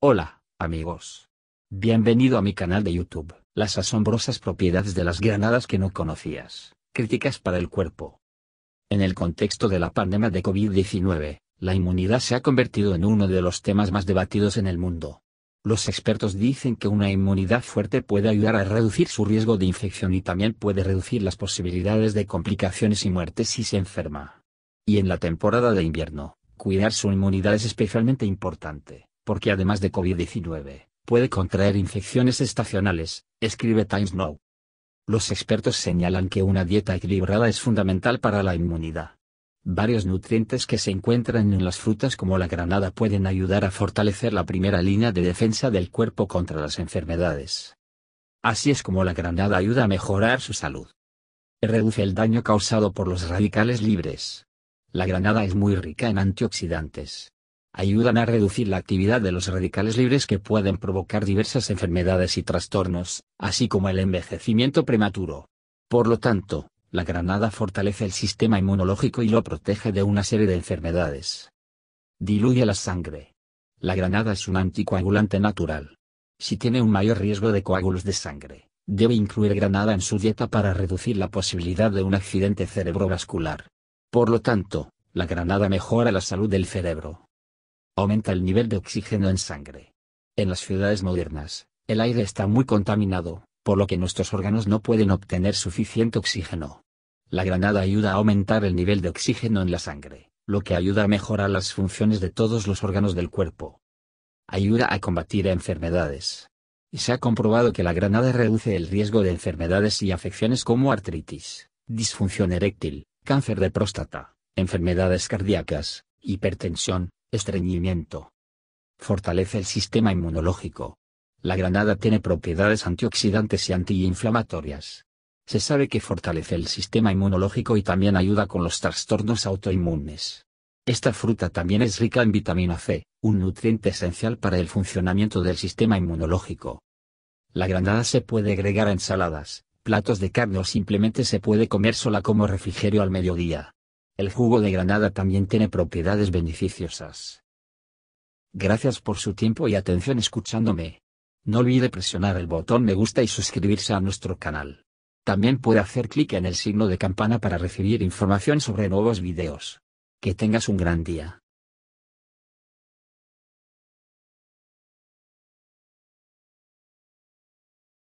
Hola, amigos. Bienvenido a mi canal de YouTube. Las asombrosas propiedades de las granadas que no conocías. Críticas para el cuerpo. En el contexto de la pandemia de COVID-19, la inmunidad se ha convertido en uno de los temas más debatidos en el mundo. Los expertos dicen que una inmunidad fuerte puede ayudar a reducir su riesgo de infección y también puede reducir las posibilidades de complicaciones y muertes si se enferma. Y en la temporada de invierno, cuidar su inmunidad es especialmente importante porque además de COVID-19, puede contraer infecciones estacionales, escribe Times Now. Los expertos señalan que una dieta equilibrada es fundamental para la inmunidad. Varios nutrientes que se encuentran en las frutas como la granada pueden ayudar a fortalecer la primera línea de defensa del cuerpo contra las enfermedades. Así es como la granada ayuda a mejorar su salud. Reduce el daño causado por los radicales libres. La granada es muy rica en antioxidantes, ayudan a reducir la actividad de los radicales libres que pueden provocar diversas enfermedades y trastornos, así como el envejecimiento prematuro. Por lo tanto, la granada fortalece el sistema inmunológico y lo protege de una serie de enfermedades. Diluye la sangre. La granada es un anticoagulante natural. Si tiene un mayor riesgo de coágulos de sangre, debe incluir granada en su dieta para reducir la posibilidad de un accidente cerebrovascular. Por lo tanto, la granada mejora la salud del cerebro aumenta el nivel de oxígeno en sangre. En las ciudades modernas, el aire está muy contaminado, por lo que nuestros órganos no pueden obtener suficiente oxígeno. La granada ayuda a aumentar el nivel de oxígeno en la sangre, lo que ayuda a mejorar las funciones de todos los órganos del cuerpo. Ayuda a combatir enfermedades. Se ha comprobado que la granada reduce el riesgo de enfermedades y afecciones como artritis, disfunción eréctil, cáncer de próstata, enfermedades cardíacas, hipertensión, Estreñimiento. Fortalece el sistema inmunológico. La granada tiene propiedades antioxidantes y antiinflamatorias. Se sabe que fortalece el sistema inmunológico y también ayuda con los trastornos autoinmunes. Esta fruta también es rica en vitamina C, un nutriente esencial para el funcionamiento del sistema inmunológico. La granada se puede agregar a ensaladas, platos de carne o simplemente se puede comer sola como refrigerio al mediodía. El jugo de granada también tiene propiedades beneficiosas. Gracias por su tiempo y atención escuchándome. No olvide presionar el botón me gusta y suscribirse a nuestro canal. También puede hacer clic en el signo de campana para recibir información sobre nuevos videos. Que tengas un gran día.